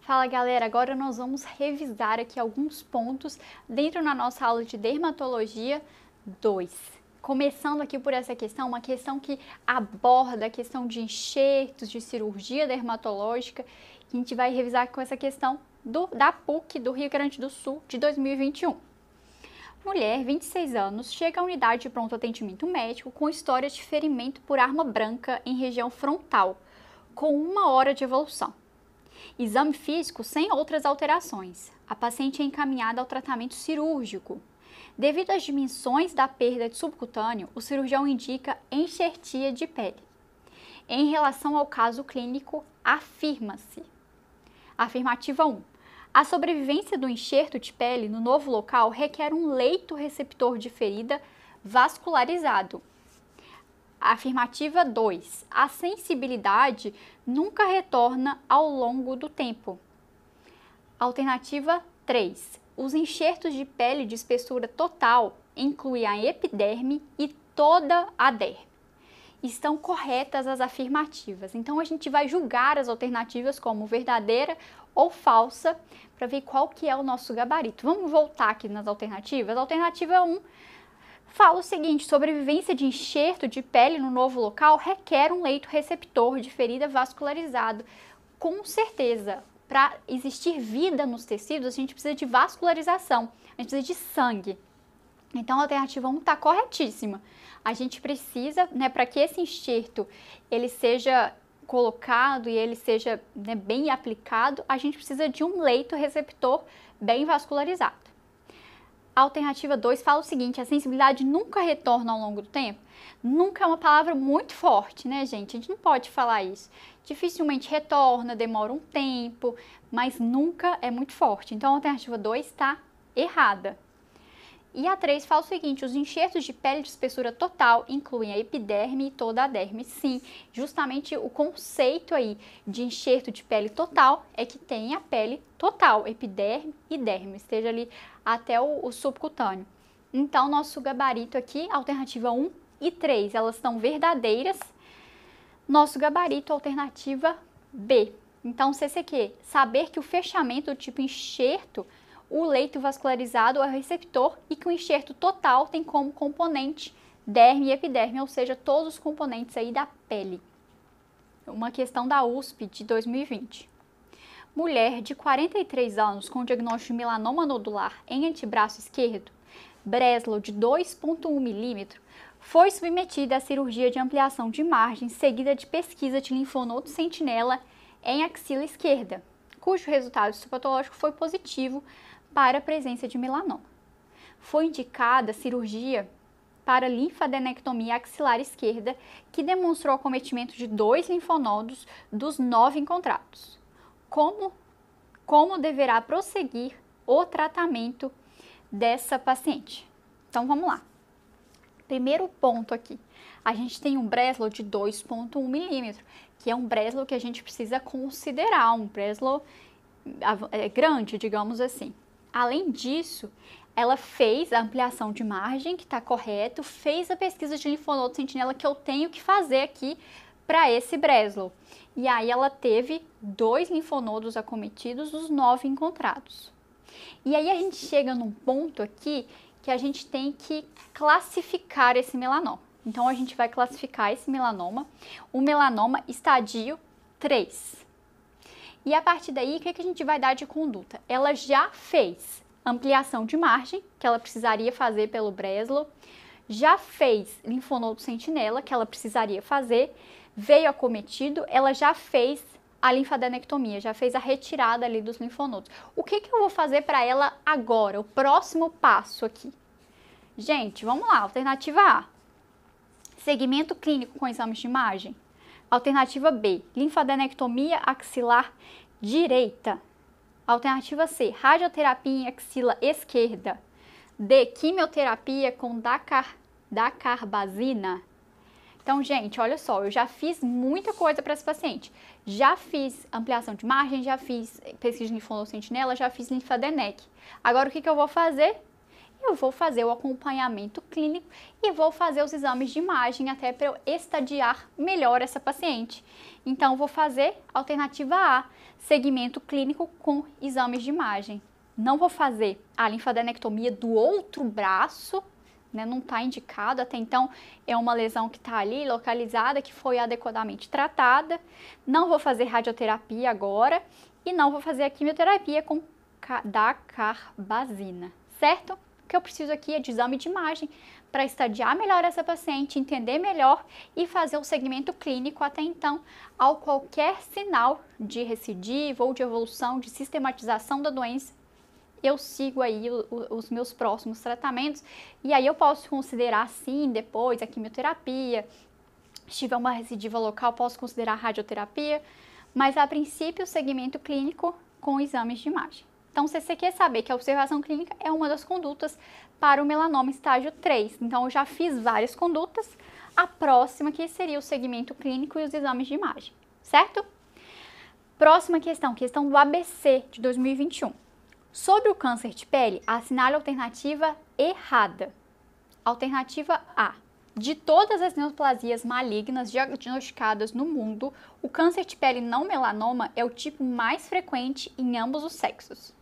Fala galera, agora nós vamos revisar aqui alguns pontos dentro da nossa aula de dermatologia 2. Começando aqui por essa questão, uma questão que aborda a questão de enxertos, de cirurgia dermatológica, que a gente vai revisar com essa questão do, da PUC do Rio Grande do Sul de 2021 mulher, 26 anos, chega à unidade de pronto atendimento médico com história de ferimento por arma branca em região frontal, com uma hora de evolução. Exame físico sem outras alterações. A paciente é encaminhada ao tratamento cirúrgico. Devido às dimensões da perda de subcutâneo, o cirurgião indica enxertia de pele. Em relação ao caso clínico, afirma-se. Afirmativa 1 a sobrevivência do enxerto de pele no novo local requer um leito receptor de ferida vascularizado. Afirmativa 2. A sensibilidade nunca retorna ao longo do tempo. Alternativa 3. Os enxertos de pele de espessura total incluem a epiderme e toda a derme. Estão corretas as afirmativas. Então a gente vai julgar as alternativas como verdadeira ou falsa para ver qual que é o nosso gabarito. Vamos voltar aqui nas alternativas. Alternativa 1 fala o seguinte: sobrevivência de enxerto de pele no novo local requer um leito receptor de ferida vascularizado. Com certeza, para existir vida nos tecidos, a gente precisa de vascularização, a gente precisa de sangue. Então, a alternativa 1 está corretíssima. A gente precisa, né, para que esse enxerto ele seja colocado e ele seja né, bem aplicado, a gente precisa de um leito receptor bem vascularizado. A alternativa 2 fala o seguinte: a sensibilidade nunca retorna ao longo do tempo. Nunca é uma palavra muito forte, né, gente? A gente não pode falar isso. Dificilmente retorna, demora um tempo, mas nunca é muito forte. Então a alternativa 2 está errada. E a 3 fala o seguinte: os enxertos de pele de espessura total incluem a epiderme e toda a derme. Sim, justamente o conceito aí de enxerto de pele total é que tem a pele total, epiderme e derme, esteja ali até o, o subcutâneo. Então, nosso gabarito aqui, alternativa 1 e 3, elas estão verdadeiras. Nosso gabarito, alternativa B. Então, CCQ, saber que o fechamento do tipo enxerto o leito vascularizado é o receptor e que o enxerto total tem como componente derme e epiderme, ou seja, todos os componentes aí da pele. Uma questão da USP de 2020. Mulher de 43 anos com diagnóstico de melanoma nodular em antebraço esquerdo, Breslow de 2,1 milímetro, foi submetida à cirurgia de ampliação de margem seguida de pesquisa de linfonodo sentinela em axila esquerda, cujo resultado histopatológico foi positivo para a presença de melanoma. Foi indicada cirurgia para linfadenectomia axilar esquerda, que demonstrou o acometimento de dois linfonodos dos nove encontrados. Como, como deverá prosseguir o tratamento dessa paciente? Então vamos lá. Primeiro ponto aqui, a gente tem um Breslow de 2,1 milímetro, que é um Breslow que a gente precisa considerar, um Breslow é, grande, digamos assim. Além disso, ela fez a ampliação de margem, que está correto, fez a pesquisa de linfonodo sentinela que eu tenho que fazer aqui para esse Breslow. E aí ela teve dois linfonodos acometidos dos nove encontrados. E aí a gente chega num ponto aqui que a gente tem que classificar esse melanoma. Então a gente vai classificar esse melanoma, o melanoma estadio 3. E a partir daí, o que, é que a gente vai dar de conduta? Ela já fez ampliação de margem, que ela precisaria fazer pelo Breslow, já fez linfonodo sentinela, que ela precisaria fazer, veio acometido, ela já fez a linfadenectomia, já fez a retirada ali dos linfonodos. O que, que eu vou fazer para ela agora, o próximo passo aqui? Gente, vamos lá, alternativa A, segmento clínico com exames de imagem. Alternativa B, linfadenectomia axilar direita. Alternativa C, radioterapia em axila esquerda. D, quimioterapia com dacar, dacarbazina. Então, gente, olha só, eu já fiz muita coisa para esse paciente. Já fiz ampliação de margem, já fiz pesquisa de linfonocentinela, já fiz linfadenec. Agora, o que, que eu vou fazer? eu vou fazer o acompanhamento clínico e vou fazer os exames de imagem até para eu estadiar melhor essa paciente. Então, vou fazer alternativa A, segmento clínico com exames de imagem. Não vou fazer a linfadenectomia do outro braço, né, não está indicado até então, é uma lesão que está ali localizada, que foi adequadamente tratada. Não vou fazer radioterapia agora e não vou fazer a quimioterapia com da carbazina, certo? que eu preciso aqui é de exame de imagem para estadiar melhor essa paciente, entender melhor e fazer um segmento clínico até então ao qualquer sinal de recidiva ou de evolução, de sistematização da doença. Eu sigo aí o, o, os meus próximos tratamentos e aí eu posso considerar sim depois a quimioterapia. Se tiver uma recidiva local, posso considerar radioterapia, mas a princípio o segmento clínico com exames de imagem. Então, você quer saber que a observação clínica é uma das condutas para o melanoma estágio 3. Então, eu já fiz várias condutas, a próxima que seria o segmento clínico e os exames de imagem, certo? Próxima questão, questão do ABC de 2021. Sobre o câncer de pele, assinale a alternativa errada. Alternativa A. De todas as neoplasias malignas diagnosticadas no mundo, o câncer de pele não melanoma é o tipo mais frequente em ambos os sexos.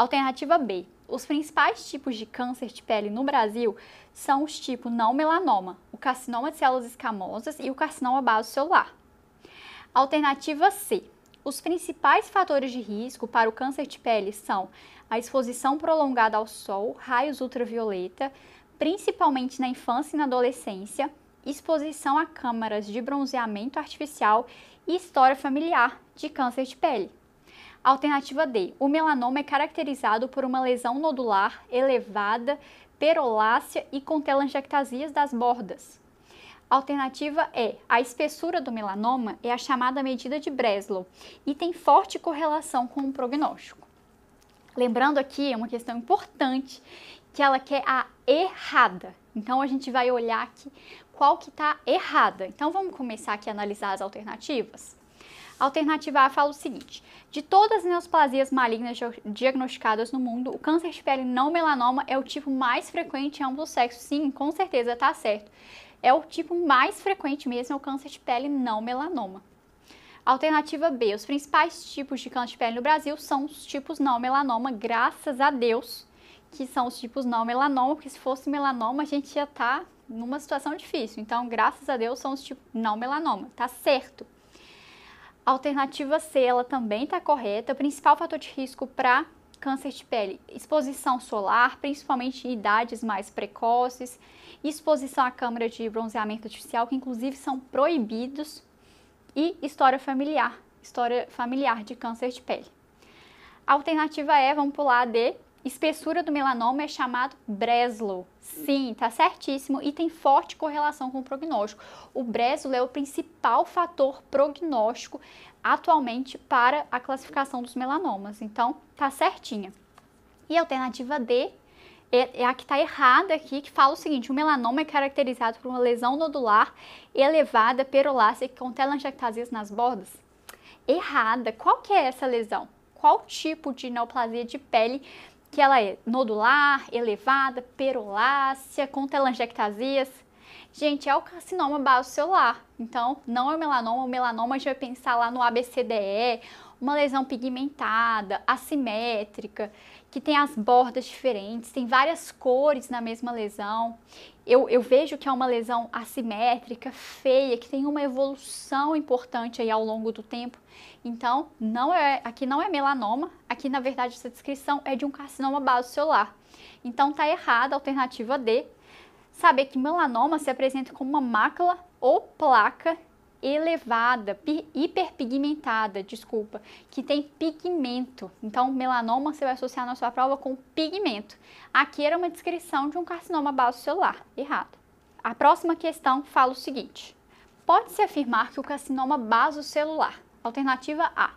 Alternativa B. Os principais tipos de câncer de pele no Brasil são os tipos não melanoma, o carcinoma de células escamosas e o carcinoma base celular. Alternativa C. Os principais fatores de risco para o câncer de pele são a exposição prolongada ao sol, raios ultravioleta, principalmente na infância e na adolescência, exposição a câmaras de bronzeamento artificial e história familiar de câncer de pele. Alternativa D. O melanoma é caracterizado por uma lesão nodular elevada, perolácea e com telangiectasias das bordas. Alternativa E. A espessura do melanoma é a chamada medida de Breslow e tem forte correlação com o prognóstico. Lembrando aqui, é uma questão importante, que ela quer a errada. Então, a gente vai olhar aqui qual que está errada. Então, vamos começar aqui a analisar as alternativas. Alternativa A fala o seguinte: de todas as neoplasias malignas diagnosticadas no mundo, o câncer de pele não melanoma é o tipo mais frequente em ambos os sexos. Sim, com certeza tá certo. É o tipo mais frequente mesmo, é o câncer de pele não melanoma. Alternativa B: os principais tipos de câncer de pele no Brasil são os tipos não melanoma, graças a Deus, que são os tipos não melanoma, porque se fosse melanoma a gente ia estar tá numa situação difícil. Então, graças a Deus, são os tipos não melanoma, tá certo. Alternativa C, ela também está correta. O principal fator de risco para câncer de pele, exposição solar, principalmente em idades mais precoces, exposição à câmara de bronzeamento artificial, que inclusive são proibidos, e história familiar, história familiar de câncer de pele. Alternativa E, vamos pular a D, espessura do melanoma é chamado Breslow. Sim, tá certíssimo e tem forte correlação com o prognóstico. O Breslow é o principal fator prognóstico atualmente para a classificação dos melanomas. Então, tá certinha. E a alternativa D é, é a que está errada aqui, que fala o seguinte: o melanoma é caracterizado por uma lesão nodular elevada, perolácea, com telangiectasias nas bordas? Errada. Qual que é essa lesão? Qual tipo de neoplasia de pele que ela é nodular, elevada, perolácea, com telangiectasias. Gente, é o carcinoma basocelular. Então, não é o melanoma. O melanoma a gente vai pensar lá no ABCDE, uma lesão pigmentada, assimétrica, que tem as bordas diferentes, tem várias cores na mesma lesão eu, eu, vejo que é uma lesão assimétrica, feia, que tem uma evolução importante aí ao longo do tempo. Então, não é, aqui não é melanoma, aqui na verdade essa descrição é de um carcinoma base celular. Então, tá errada a alternativa D. Saber que melanoma se apresenta como uma mácula ou placa elevada, hiperpigmentada, desculpa, que tem pigmento. Então, melanoma você vai associar na sua prova com pigmento. Aqui era uma descrição de um carcinoma basocelular. Errado. A próxima questão fala o seguinte: pode-se afirmar que o carcinoma basocelular, alternativa A,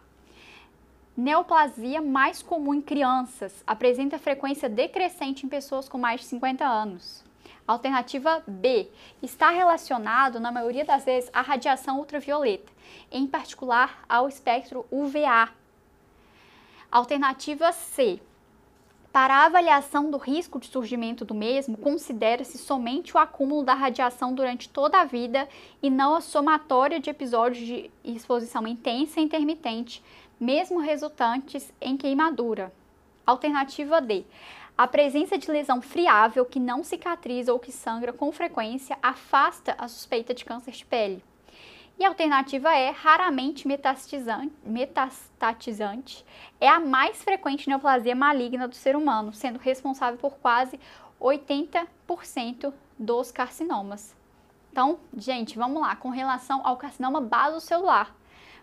neoplasia mais comum em crianças, apresenta frequência decrescente em pessoas com mais de 50 anos. Alternativa B está relacionado, na maioria das vezes, à radiação ultravioleta, em particular ao espectro UVA. Alternativa C. Para a avaliação do risco de surgimento do mesmo, considera-se somente o acúmulo da radiação durante toda a vida e não a somatória de episódios de exposição intensa e intermitente, mesmo resultantes em queimadura. Alternativa D. A presença de lesão friável que não cicatriza ou que sangra com frequência afasta a suspeita de câncer de pele. E a alternativa é raramente metastatizante, é a mais frequente neoplasia maligna do ser humano, sendo responsável por quase 80% dos carcinomas. Então, gente, vamos lá, com relação ao carcinoma basocelular.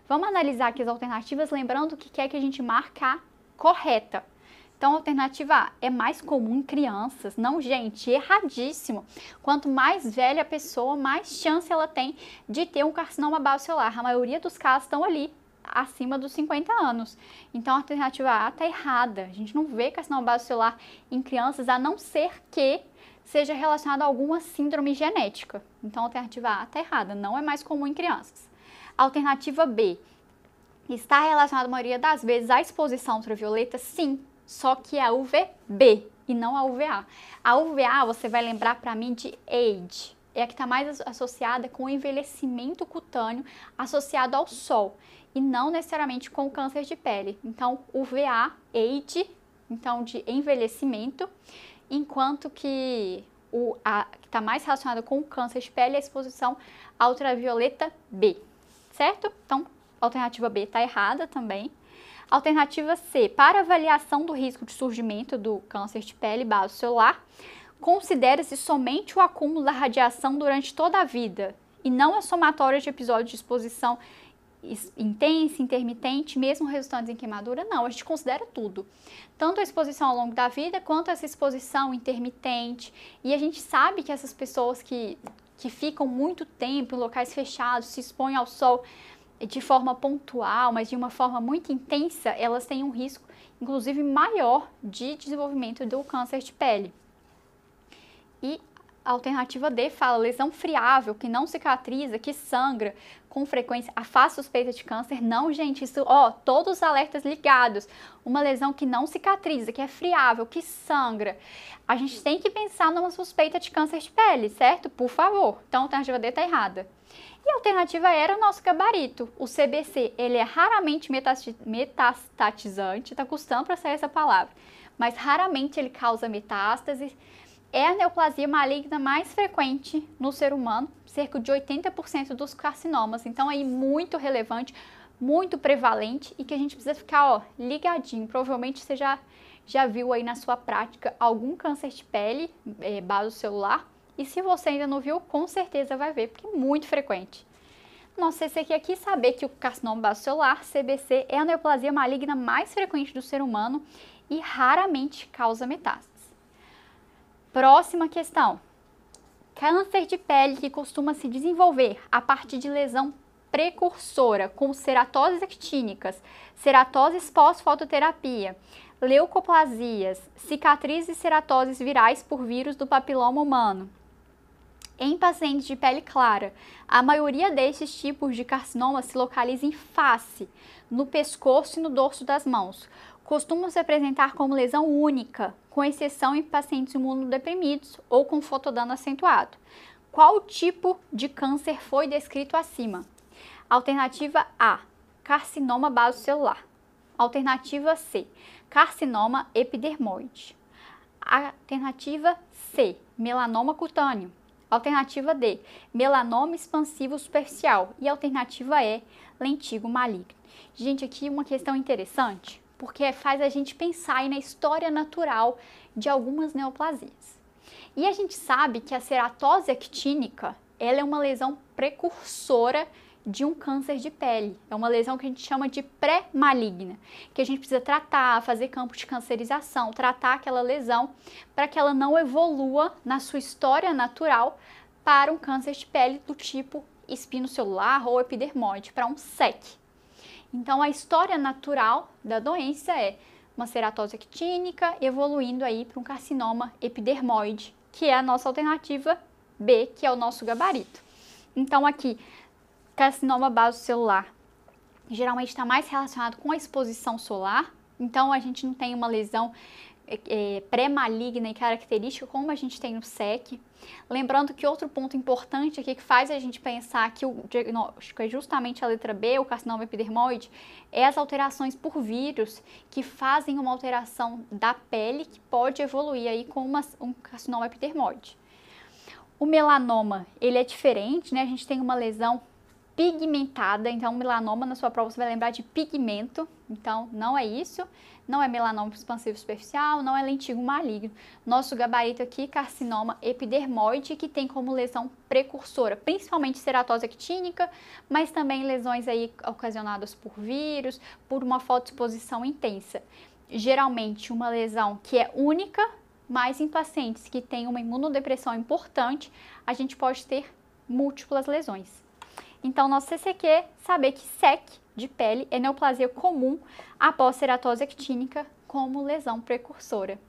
Vamos analisar aqui as alternativas, lembrando que quer é que a gente marcar correta. Então, a alternativa A é mais comum em crianças. Não, gente, erradíssimo. Quanto mais velha a pessoa, mais chance ela tem de ter um carcinoma basocelular. A maioria dos casos estão ali acima dos 50 anos. Então a alternativa A está errada. A gente não vê carcinoma basocelular em crianças a não ser que seja relacionado a alguma síndrome genética. Então a alternativa A está errada, não é mais comum em crianças. Alternativa B está relacionada a maioria das vezes à exposição ultravioleta? Sim, só que é a UVB e não a UVA. A UVA você vai lembrar para mim de age, é a que está mais associada com o envelhecimento cutâneo associado ao sol e não necessariamente com o câncer de pele. Então, UVA, age, então de envelhecimento, enquanto que o a, que está mais relacionado com o câncer de pele é a exposição à ultravioleta B, certo? Então, alternativa B está errada também. Alternativa C, para avaliação do risco de surgimento do câncer de pele base celular, considera-se somente o acúmulo da radiação durante toda a vida e não a somatória de episódios de exposição intensa, intermitente, mesmo resultantes em queimadura, não, a gente considera tudo. Tanto a exposição ao longo da vida, quanto essa exposição intermitente. E a gente sabe que essas pessoas que, que ficam muito tempo em locais fechados, se expõem ao sol, de forma pontual, mas de uma forma muito intensa, elas têm um risco, inclusive, maior de desenvolvimento do câncer de pele. E a alternativa D fala lesão friável, que não cicatriza, que sangra com frequência, afasta suspeita de câncer. Não, gente, isso, ó, todos os alertas ligados. Uma lesão que não cicatriza, que é friável, que sangra. A gente tem que pensar numa suspeita de câncer de pele, certo? Por favor. Então, a alternativa D está errada. E a alternativa era o nosso gabarito. O CBC, ele é raramente metastatizante, tá custando para sair essa palavra, mas raramente ele causa metástases. É a neoplasia maligna mais frequente no ser humano, cerca de 80% dos carcinomas. Então é aí muito relevante, muito prevalente e que a gente precisa ficar, ó, ligadinho. Provavelmente você já já viu aí na sua prática algum câncer de pele é, eh, basocelular e se você ainda não viu, com certeza vai ver, porque é muito frequente. Nossa, você aqui aqui saber que o carcinoma basocelular, CBC, é a neoplasia maligna mais frequente do ser humano e raramente causa metástases. Próxima questão. Câncer de pele que costuma se desenvolver a partir de lesão precursora, com ceratoses actínicas, ceratoses pós-fototerapia, leucoplasias, cicatrizes e ceratoses virais por vírus do papiloma humano, em pacientes de pele clara. A maioria desses tipos de carcinoma se localiza em face, no pescoço e no dorso das mãos. Costumam se apresentar como lesão única, com exceção em pacientes imunodeprimidos ou com fotodano acentuado. Qual tipo de câncer foi descrito acima? Alternativa A: carcinoma basocelular. Alternativa C: carcinoma epidermoide. Alternativa C: melanoma cutâneo. Alternativa D, melanoma expansivo superficial. E alternativa E, lentigo maligno. Gente, aqui uma questão interessante, porque faz a gente pensar na história natural de algumas neoplasias. E a gente sabe que a ceratose actínica, ela é uma lesão precursora de um câncer de pele. É uma lesão que a gente chama de pré-maligna, que a gente precisa tratar, fazer campo de cancerização, tratar aquela lesão para que ela não evolua na sua história natural para um câncer de pele do tipo espino celular ou epidermoide, para um SEC. Então a história natural da doença é uma ceratose actínica evoluindo aí para um carcinoma epidermoide, que é a nossa alternativa B, que é o nosso gabarito. Então aqui carcinoma basocelular geralmente está mais relacionado com a exposição solar, então a gente não tem uma lesão é, é pré-maligna e característica como a gente tem no SEC. Lembrando que outro ponto importante aqui que faz a gente pensar que o diagnóstico é justamente a letra B, o carcinoma epidermoide, é as alterações por vírus que fazem uma alteração da pele que pode evoluir aí com uma, um carcinoma epidermoide. O melanoma, ele é diferente, né? A gente tem uma lesão pigmentada, então melanoma na sua prova você vai lembrar de pigmento, então não é isso, não é melanoma expansivo superficial, não é lentigo maligno. Nosso gabarito aqui, carcinoma epidermoide, que tem como lesão precursora, principalmente ceratose actínica, mas também lesões aí ocasionadas por vírus, por uma fotoexposição intensa. Geralmente uma lesão que é única, mas em pacientes que têm uma imunodepressão importante, a gente pode ter múltiplas lesões. Então, nosso CCQ, é saber que SEC de pele é neoplasia comum após ceratose actínica como lesão precursora.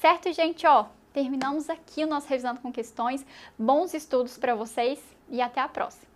Certo, gente? Ó, terminamos aqui o nosso Revisando com Questões. Bons estudos para vocês e até a próxima!